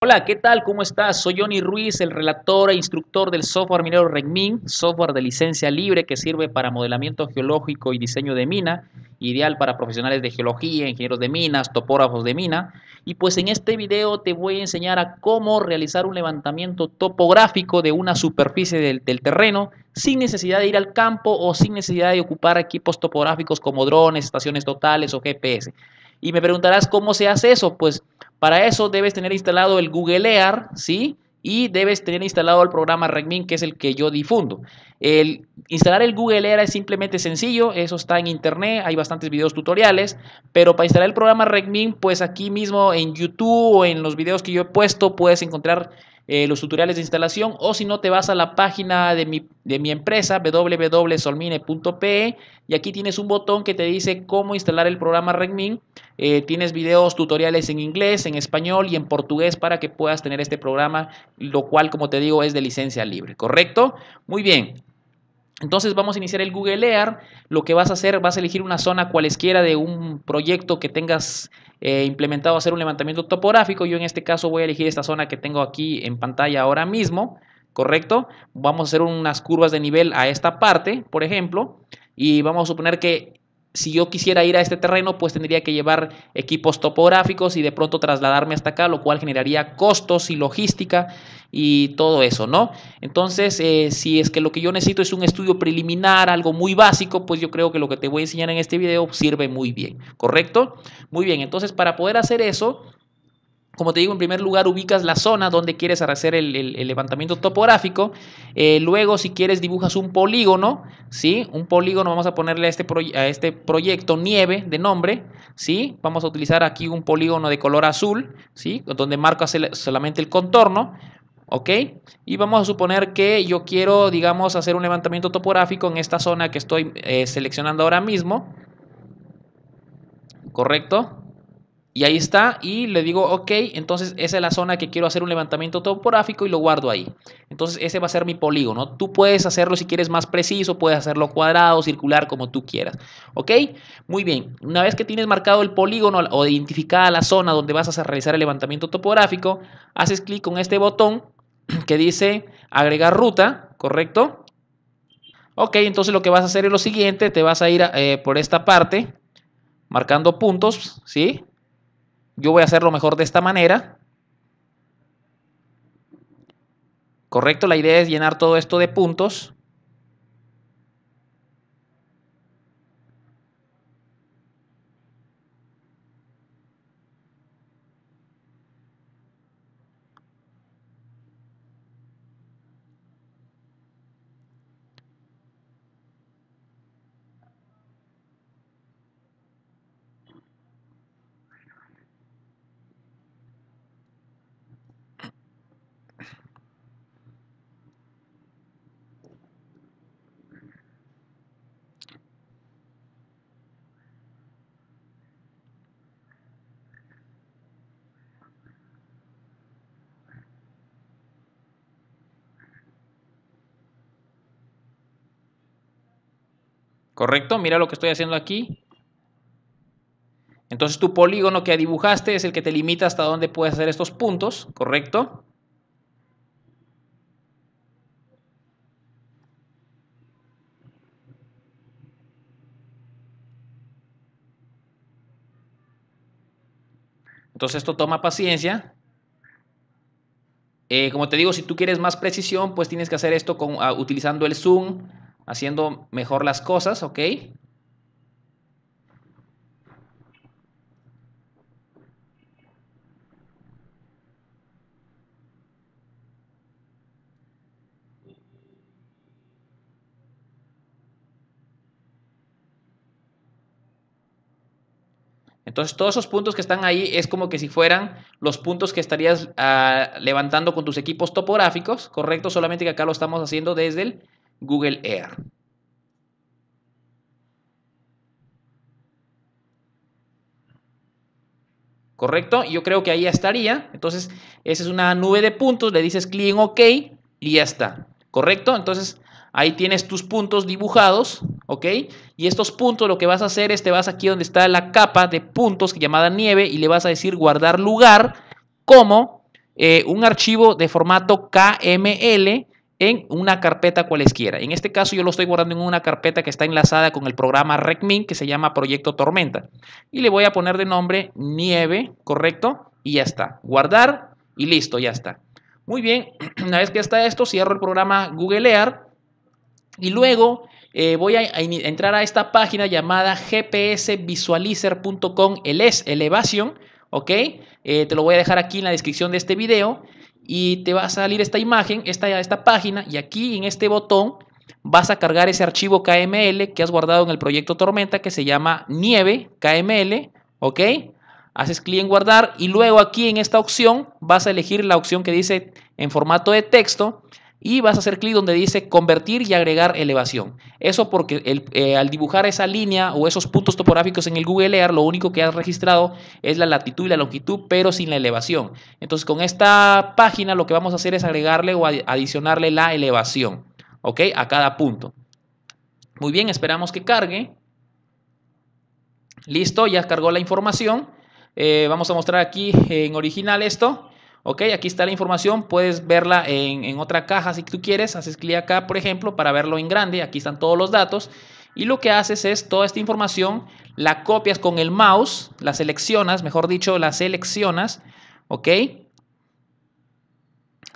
Hola, ¿qué tal? ¿Cómo estás? Soy Johnny Ruiz, el relator e instructor del software minero Regmin, software de licencia libre que sirve para modelamiento geológico y diseño de mina, ideal para profesionales de geología, ingenieros de minas, topógrafos de mina. Y pues en este video te voy a enseñar a cómo realizar un levantamiento topográfico de una superficie del, del terreno sin necesidad de ir al campo o sin necesidad de ocupar equipos topográficos como drones, estaciones totales o GPS. Y me preguntarás cómo se hace eso. Pues para eso debes tener instalado el Google ¿sí? Y debes tener instalado el programa Redmin, que es el que yo difundo. El, instalar el Google Earth es simplemente sencillo, eso está en internet, hay bastantes videos tutoriales, pero para instalar el programa Redmin, pues aquí mismo en YouTube o en los videos que yo he puesto puedes encontrar eh, los tutoriales de instalación o si no te vas a la página de mi, empresa www.solmine.pe y aquí tienes un botón que te dice cómo instalar el programa Redmin eh, tienes videos, tutoriales en inglés, en español y en portugués para que puedas tener este programa, lo cual, como te digo, es de licencia libre, ¿correcto? Muy bien. Entonces vamos a iniciar el Google Earth Lo que vas a hacer, vas a elegir una zona cualesquiera de un proyecto que tengas eh, implementado hacer un levantamiento topográfico. Yo en este caso voy a elegir esta zona que tengo aquí en pantalla ahora mismo, ¿correcto? Vamos a hacer unas curvas de nivel a esta parte, por ejemplo, y vamos a suponer que si yo quisiera ir a este terreno, pues tendría que llevar equipos topográficos y de pronto trasladarme hasta acá, lo cual generaría costos y logística y todo eso, ¿no? Entonces, eh, si es que lo que yo necesito es un estudio preliminar, algo muy básico, pues yo creo que lo que te voy a enseñar en este video sirve muy bien, ¿correcto? Muy bien, entonces para poder hacer eso, como te digo, en primer lugar ubicas la zona donde quieres hacer el, levantamiento topográfico. Eh, luego, si quieres, dibujas un polígono, ¿sí? Un polígono, vamos a ponerle este a este, proyecto nieve de nombre, ¿sí? Vamos a utilizar aquí un polígono de color azul, ¿sí? Donde marcas solamente el contorno. ¿ok? Y vamos a suponer que yo quiero, digamos, hacer un levantamiento topográfico en esta zona que estoy eh, seleccionando ahora mismo, ¿correcto? Y ahí está, y le digo, ok, entonces esa es la zona que quiero hacer un levantamiento topográfico y lo guardo ahí. Entonces ese va a ser mi polígono. Tú puedes hacerlo si quieres más preciso, puedes hacerlo cuadrado, circular, como tú quieras. ¿Ok? Muy bien. Una vez que tienes marcado el polígono o identificada la zona donde vas a realizar el levantamiento topográfico, haces clic con este botón que dice agregar ruta, ¿correcto? Ok, entonces lo que vas a hacer es lo siguiente, te vas a ir eh, por esta parte, marcando puntos, ¿sí? yo voy a hacerlo mejor de esta manera. Correcto, la idea es llenar todo esto de puntos. ¿Correcto? Mira lo que estoy haciendo aquí. Entonces tu polígono que dibujaste es el que te limita hasta dónde puedes hacer estos puntos, ¿correcto? Entonces esto toma paciencia. Eh, como te digo, si tú quieres más precisión, pues tienes que hacer esto con, ah, utilizando el zoom haciendo mejor las cosas, ¿ok? Entonces, todos esos puntos que están ahí es como que si fueran los puntos que estarías ah, levantando con tus equipos topográficos, ¿correcto? Solamente que acá lo estamos haciendo desde el Google Air. ¿Correcto? Yo creo que ahí ya estaría. Entonces, esa es una nube de puntos. Le dices clic en OK y ya está. ¿Correcto? Entonces, ahí tienes tus puntos dibujados. ¿Ok? Y estos puntos lo que vas a hacer es te vas aquí donde está la capa de puntos llamada nieve y le vas a decir guardar lugar como eh, un archivo de formato KML en una carpeta cualesquiera. En este caso yo lo estoy guardando en una carpeta que está enlazada con el programa RecMin que se llama Proyecto Tormenta. Y le voy a poner de nombre Nieve, ¿correcto? Y ya está. Guardar y listo, ya está. Muy bien, una vez que está esto, cierro el programa Google Earth y luego eh, voy a, entrar a esta página llamada gpsvisualizer.com, el es Elevation, ¿ok? Eh, te lo voy a dejar aquí en la descripción de este video y te va a salir esta imagen, esta, esta página y aquí en este botón vas a cargar ese archivo KML que has guardado en el proyecto Tormenta que se llama Nieve KML, ¿ok? Haces clic en guardar y luego aquí en esta opción vas a elegir la opción que dice en formato de texto y vas a hacer clic donde dice convertir y agregar elevación. Eso porque eh, al dibujar esa línea o esos puntos topográficos en el Google Earth, lo único que has registrado es la latitud y la longitud, pero sin la elevación. Entonces con esta página lo que vamos a hacer es agregarle o adicionarle la elevación, ¿ok? A cada punto. Muy bien, esperamos que cargue. Listo, ya cargó la información. Eh, vamos a mostrar aquí en original esto. Ok, aquí está la información, puedes verla en, otra caja si tú quieres, haces clic acá por ejemplo para verlo en grande, aquí están todos los datos y lo que haces es toda esta información la copias con el mouse, la seleccionas, mejor dicho, la seleccionas, ok,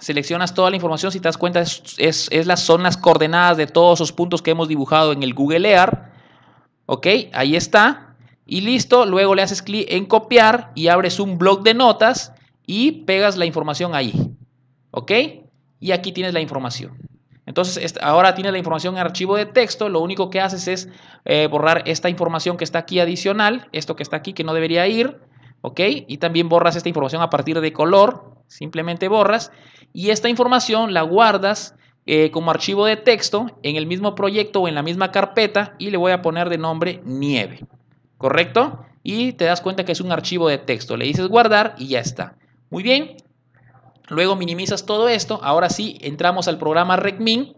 seleccionas toda la información, si te das cuenta, es, las, son las coordenadas de todos esos puntos que hemos dibujado en el Google Earth. Ok, ahí está. Y listo, luego le haces clic en copiar y abres un blog de notas y pegas la información ahí. ¿Ok? Y aquí tienes la información. Entonces, ahora tienes la información en archivo de texto, lo único que haces es eh, borrar esta información que está aquí adicional, esto que está aquí que no debería ir, ¿ok? Y también borras esta información a partir de color, simplemente borras, y esta información la guardas eh, como archivo de texto en el mismo proyecto o en la misma carpeta y le voy a poner de nombre nieve, ¿correcto? Y te das cuenta que es un archivo de texto, le dices guardar y ya está. Muy bien, luego minimizas todo esto. Ahora sí, entramos al programa RecMin.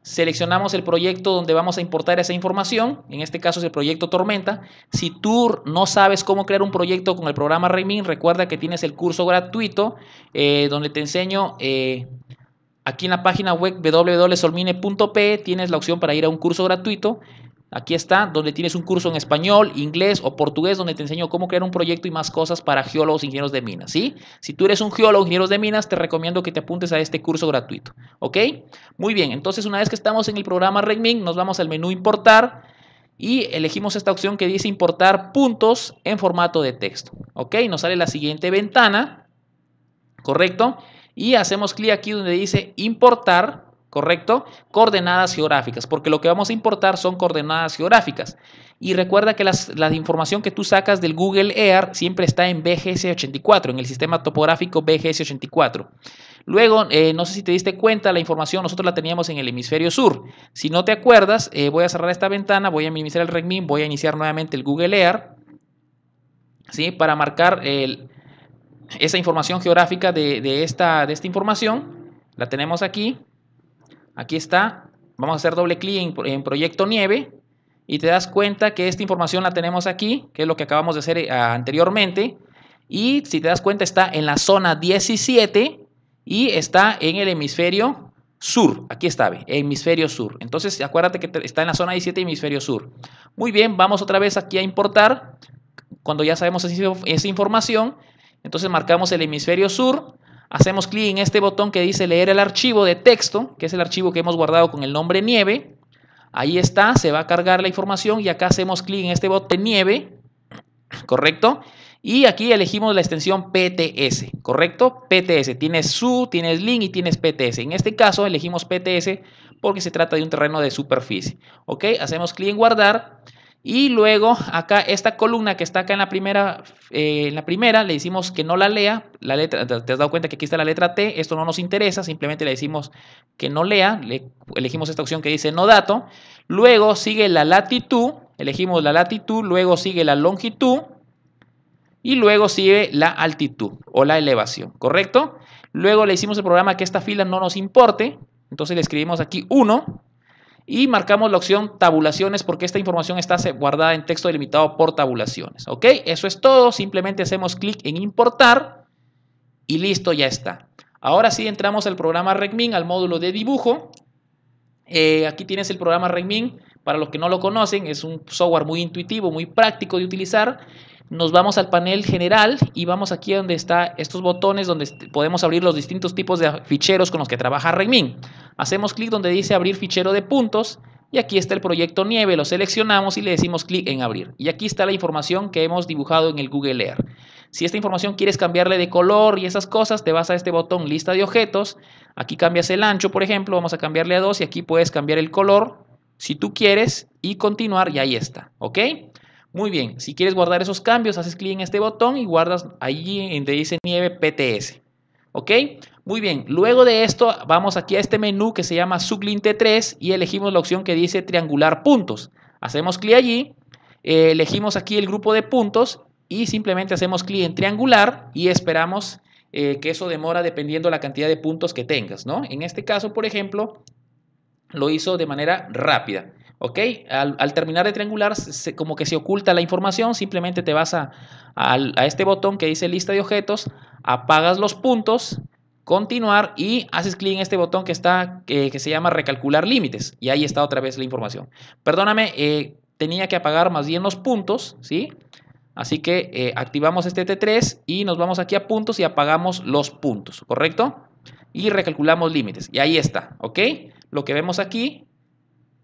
Seleccionamos el proyecto donde vamos a importar esa información, en este caso es el proyecto Tormenta. Si tú no sabes cómo crear un proyecto con el programa RecMin, recuerda que tienes el curso gratuito eh, donde te enseño eh, aquí en la página web www.solmine.pe, tienes la opción para ir a un curso gratuito Aquí está, donde tienes un curso en español, inglés o portugués, donde te enseño cómo crear un proyecto y más cosas para geólogos, e ingenieros de minas, Si tú eres un geólogo, ingeniero de minas, te recomiendo que te apuntes a este curso gratuito, ¿ok? Muy bien, entonces una vez que estamos en el programa Redmin, nos vamos al menú Importar y elegimos esta opción que dice Importar puntos en formato de texto, ¿ok? Nos sale la siguiente ventana, ¿correcto? Y hacemos clic aquí donde dice Importar ¿correcto? Coordenadas geográficas, porque lo que vamos a importar son coordenadas geográficas. Y recuerda que la información que tú sacas del Google Earth siempre está en BGS84, en el sistema topográfico BGS84. Luego, eh, no sé si te diste cuenta, la información nosotros la teníamos en el hemisferio sur. Si no te acuerdas, eh, voy a cerrar esta ventana, voy a minimizar el RECMIN, voy a iniciar nuevamente el Google Earth, ¿sí? Para marcar esa información geográfica de, esta, de esta información. La tenemos aquí. Aquí está. Vamos a hacer doble clic en, Proyecto Nieve y te das cuenta que esta información la tenemos aquí, que es lo que acabamos de hacer eh, anteriormente. Y si te das cuenta está en la zona 17 y está en el hemisferio sur. Aquí está, hemisferio sur. Entonces acuérdate que está en la zona 17, hemisferio sur. Muy bien, vamos otra vez aquí a importar. Cuando ya sabemos esa información, entonces marcamos el hemisferio sur Hacemos clic en este botón que dice leer el archivo de texto, que es el archivo que hemos guardado con el nombre nieve. Ahí está, se va a cargar la información y acá hacemos clic en este botón de nieve, ¿correcto? Y aquí elegimos la extensión PTS, ¿correcto? PTS, tienes su, tienes link y tienes PTS. En este caso elegimos PTS porque se trata de un terreno de superficie, ¿ok? Hacemos clic en guardar. Y luego acá esta columna que está acá en la primera, eh, en la primera le decimos que no la lea, la letra, te has dado cuenta que aquí está la letra T, esto no nos interesa, simplemente le decimos que no lea, le, elegimos esta opción que dice no dato, luego sigue la latitud, elegimos la latitud, luego sigue la longitud y luego sigue la altitud o la elevación, ¿correcto? Luego le hicimos el programa que esta fila no nos importe, entonces le escribimos aquí 1 y marcamos la opción tabulaciones porque esta información está guardada en texto delimitado por tabulaciones. ¿Ok? Eso es todo. Simplemente hacemos clic en importar y listo, ya está. Ahora sí entramos al programa RecMin, al módulo de dibujo. Eh, aquí tienes el programa RecMin. Para los que no lo conocen, es un software muy intuitivo, muy práctico de utilizar nos vamos al panel general y vamos aquí donde están estos botones donde podemos abrir los distintos tipos de ficheros con los que trabaja Redmin. Hacemos clic donde dice abrir fichero de puntos y aquí está el proyecto nieve, lo seleccionamos y le decimos clic en abrir. Y aquí está la información que hemos dibujado en el Google Earth. Si esta información quieres cambiarle de color y esas cosas, te vas a este botón lista de objetos. Aquí cambias el ancho, por ejemplo, vamos a cambiarle a 2 y aquí puedes cambiar el color si tú quieres y continuar y ahí está, ¿ok? Muy bien, si quieres guardar esos cambios, haces clic en este botón y guardas allí donde dice nieve PTS. ¿Ok? Muy bien, luego de esto vamos aquí a este menú que se llama sublint 3 y elegimos la opción que dice triangular puntos. Hacemos clic allí, eh, elegimos aquí el grupo de puntos y simplemente hacemos clic en triangular y esperamos eh, que eso demora dependiendo la cantidad de puntos que tengas, ¿no? En este caso, por ejemplo, lo hizo de manera rápida. ¿Ok? Al, terminar de triangular, como que se oculta la información, simplemente te vas a, este botón que dice lista de objetos, apagas los puntos, continuar y haces clic en este botón que está que se llama recalcular límites y ahí está otra vez la información. Perdóname, eh, tenía que apagar más bien los puntos, ¿sí? Así que eh, activamos este T3 y nos vamos aquí a puntos y apagamos los puntos, ¿correcto? Y recalculamos límites y ahí está, ¿ok? Lo que vemos aquí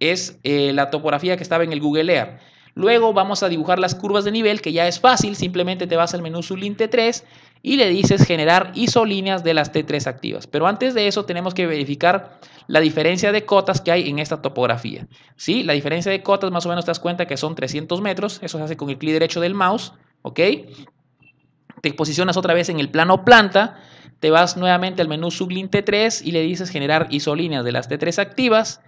es eh, la topografía que estaba en el Google Earth. Luego vamos a dibujar las curvas de nivel, que ya es fácil, simplemente te vas al menú Sublin T3 y le dices generar isolíneas de las T3 activas. Pero antes de eso tenemos que verificar la diferencia de cotas que hay en esta topografía. ¿Sí? La diferencia de cotas más o menos te das cuenta que son 300 metros, eso se hace con el clic derecho del mouse, ¿ok? Te posicionas otra vez en el plano planta, te vas nuevamente al menú Sublin T3 y le dices generar isolíneas de las T3 activas.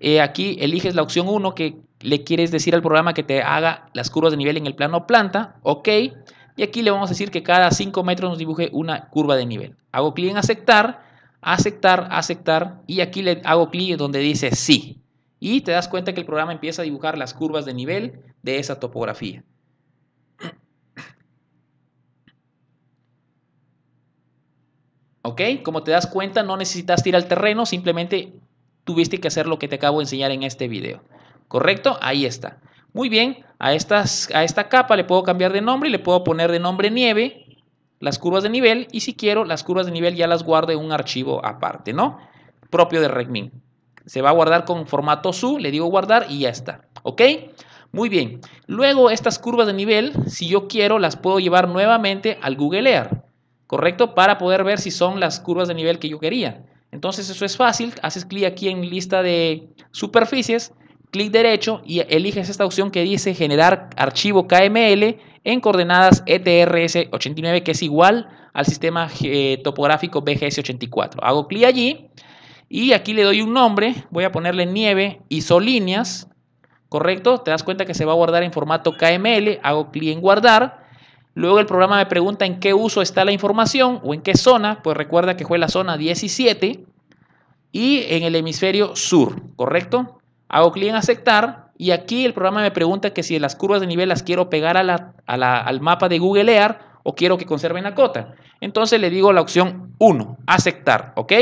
Eh, aquí eliges la opción 1 que le quieres decir al programa que te haga las curvas de nivel en el plano planta. Ok. Y aquí le vamos a decir que cada 5 metros nos dibuje una curva de nivel. Hago clic en aceptar, aceptar, aceptar. Y aquí le hago clic donde dice sí. Y te das cuenta que el programa empieza a dibujar las curvas de nivel de esa topografía. ¿Ok? Como te das cuenta, no necesitas ir al terreno, simplemente tuviste que hacer lo que te acabo de enseñar en este video. ¿Correcto? Ahí está. Muy bien, a, estas, a esta capa le puedo cambiar de nombre y le puedo poner de nombre nieve, las curvas de nivel, y si quiero, las curvas de nivel ya las guardo en un archivo aparte, ¿no? Propio de Redmin. Se va a guardar con formato su, le digo guardar y ya está, ¿ok? Muy bien, luego estas curvas de nivel, si yo quiero, las puedo llevar nuevamente al Google Earth, ¿correcto? Para poder ver si son las curvas de nivel que yo quería. Entonces eso es fácil, haces clic aquí en lista de superficies, clic derecho y eliges esta opción que dice generar archivo KML en coordenadas ETRS89 que es igual al sistema eh, topográfico BGS84. Hago clic allí y aquí le doy un nombre, voy a ponerle nieve isolíneas, ¿correcto? Te das cuenta que se va a guardar en formato KML, hago clic en guardar Luego el programa me pregunta en qué uso está la información o en qué zona, pues recuerda que fue la zona 17 y en el hemisferio sur, ¿correcto? Hago clic en aceptar y aquí el programa me pregunta que si las curvas de nivel las quiero pegar al mapa de Google Earth o quiero que conserven la cota. Entonces le digo la opción 1, aceptar, ¿ok?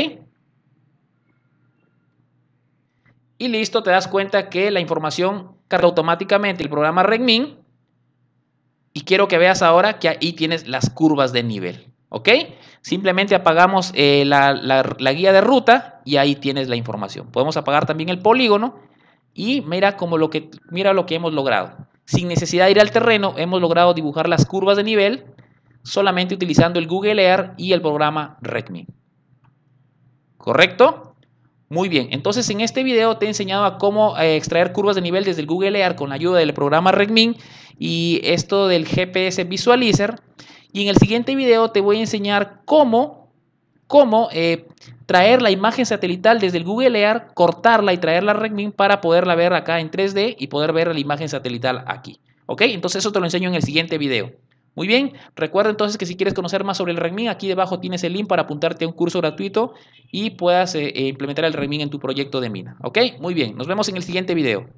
Y listo, te das cuenta que la información carga automáticamente el programa Redmin y quiero que veas ahora que ahí tienes las curvas de nivel. ¿Ok? Simplemente apagamos eh, la, guía de ruta y ahí tienes la información. Podemos apagar también el polígono y mira, como lo que, mira lo que hemos logrado. Sin necesidad de ir al terreno, hemos logrado dibujar las curvas de nivel solamente utilizando el Google Earth y el programa Redmi. ¿Correcto? Muy bien, entonces en este video te he enseñado a cómo eh, extraer curvas de nivel desde el Google Earth con la ayuda del programa Regmin y esto del GPS Visualizer. Y en el siguiente video te voy a enseñar cómo, cómo eh, traer la imagen satelital desde el Google Earth, cortarla y traerla a Regmin para poderla ver acá en 3D y poder ver la imagen satelital aquí. ¿Ok? Entonces eso te lo enseño en el siguiente video. Muy bien, recuerda entonces que si quieres conocer más sobre el Remin, aquí debajo tienes el link para apuntarte a un curso gratuito y puedas eh, eh, implementar el Remin en tu proyecto de mina. ¿Ok? Muy bien, nos vemos en el siguiente video.